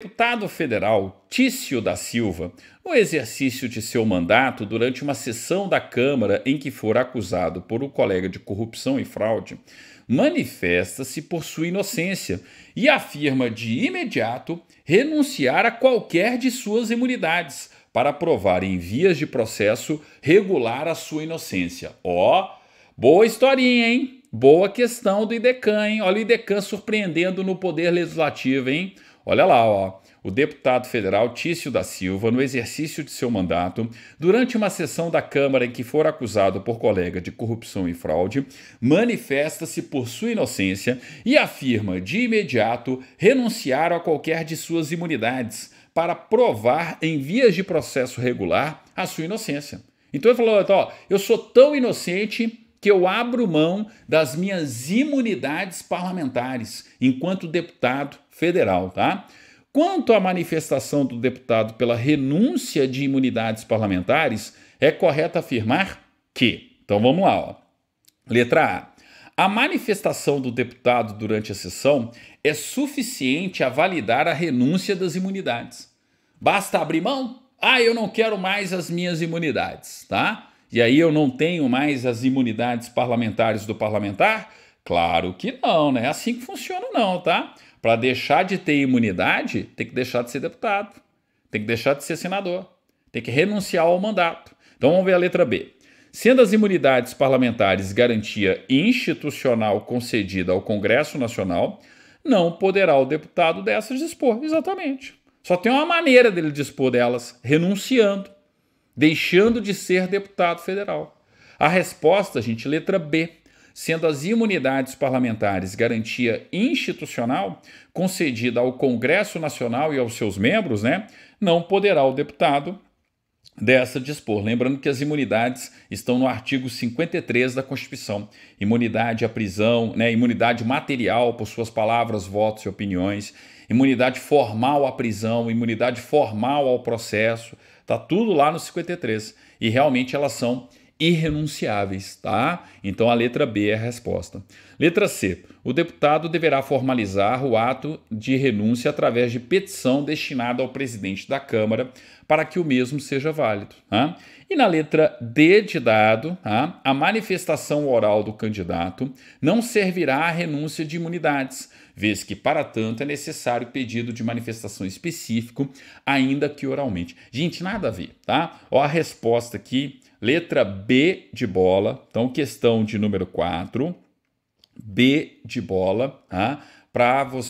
deputado federal Tício da Silva, no exercício de seu mandato durante uma sessão da Câmara em que for acusado por um colega de corrupção e fraude, manifesta-se por sua inocência e afirma de imediato renunciar a qualquer de suas imunidades para provar em vias de processo regular a sua inocência. Ó, oh, boa historinha, hein? Boa questão do IDECAN, hein? Olha o IDECAN surpreendendo no poder legislativo, hein? Olha lá, ó. O deputado federal Tício da Silva, no exercício de seu mandato, durante uma sessão da Câmara em que for acusado por colega de corrupção e fraude, manifesta-se por sua inocência e afirma de imediato renunciar a qualquer de suas imunidades para provar em vias de processo regular a sua inocência. Então ele falou: ó, eu sou tão inocente que eu abro mão das minhas imunidades parlamentares enquanto deputado federal, tá? Quanto à manifestação do deputado pela renúncia de imunidades parlamentares, é correto afirmar que. Então vamos lá, ó. Letra A. A manifestação do deputado durante a sessão é suficiente a validar a renúncia das imunidades. Basta abrir mão? Ah, eu não quero mais as minhas imunidades, tá? E aí eu não tenho mais as imunidades parlamentares do parlamentar? Claro que não, né? É assim que funciona, não, tá? Para deixar de ter imunidade, tem que deixar de ser deputado, tem que deixar de ser senador, tem que renunciar ao mandato. Então vamos ver a letra B. Sendo as imunidades parlamentares garantia institucional concedida ao Congresso Nacional, não poderá o deputado dessas dispor. Exatamente. Só tem uma maneira dele dispor delas, renunciando deixando de ser deputado federal. A resposta, gente, letra B. Sendo as imunidades parlamentares garantia institucional concedida ao Congresso Nacional e aos seus membros, né, não poderá o deputado dessa dispor. Lembrando que as imunidades estão no artigo 53 da Constituição. Imunidade à prisão, né, imunidade material por suas palavras, votos e opiniões, imunidade formal à prisão, imunidade formal ao processo, Tá tudo lá no 53. E realmente elas são irrenunciáveis, tá? Então a letra B é a resposta. Letra C. O deputado deverá formalizar o ato de renúncia através de petição destinada ao presidente da Câmara para que o mesmo seja válido. Tá? E na letra D de dado, tá? a manifestação oral do candidato não servirá à renúncia de imunidades, vez que, para tanto, é necessário pedido de manifestação específico, ainda que oralmente. Gente, nada a ver, tá? Ó, a resposta aqui Letra B de bola. Então, questão de número 4. B de bola, tá? Para você